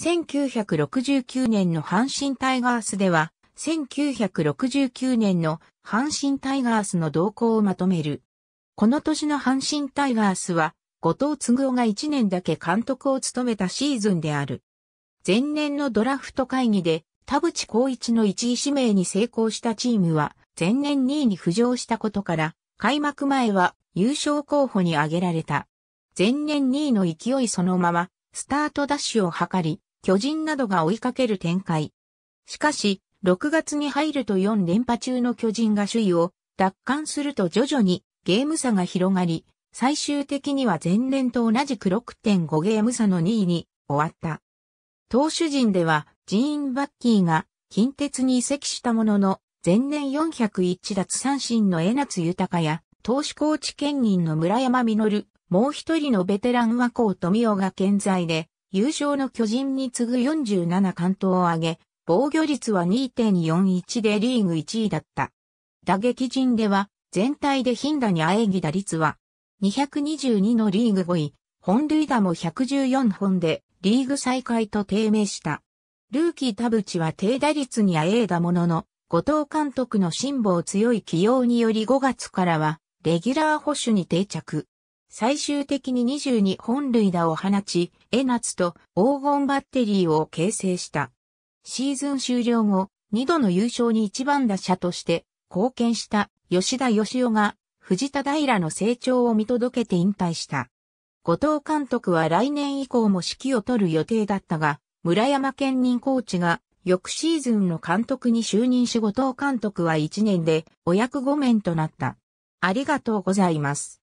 1969年の阪神タイガースでは、1969年の阪神タイガースの動向をまとめる。この年の阪神タイガースは、後藤嗣夫が1年だけ監督を務めたシーズンである。前年のドラフト会議で、田淵光一の1位指名に成功したチームは、前年2位に浮上したことから、開幕前は優勝候補に挙げられた。前年2位の勢いそのまま、スタートダッシュを図り、巨人などが追いかける展開。しかし、6月に入ると4連覇中の巨人が首位を奪還すると徐々にゲーム差が広がり、最終的には前年と同じく6.5ゲーム差の2位に終わった。投手陣ではジーン・バッキーが近鉄に移籍したものの、前年401奪三振の江夏豊や、投手コーチ兼任の村山実、もう一人のベテラン和光富雄が健在で、優勝の巨人に次ぐ47関東を挙げ、防御率は2.41でリーグ1位だった。打撃陣では、全体で頻打にあえぎ打率は、222のリーグ5位、本塁打も114本で、リーグ再開と低迷した。ルーキー田淵は低打率にあえいだものの、後藤監督の辛抱強い起用により5月からは、レギュラー保守に定着。最終的に22本塁打を放ち、江夏と黄金バッテリーを形成した。シーズン終了後、2度の優勝に一番打者として貢献した吉田義雄が藤田平の成長を見届けて引退した。後藤監督は来年以降も指揮を取る予定だったが、村山県任コーチが翌シーズンの監督に就任し後藤監督は1年でお役御免となった。ありがとうございます。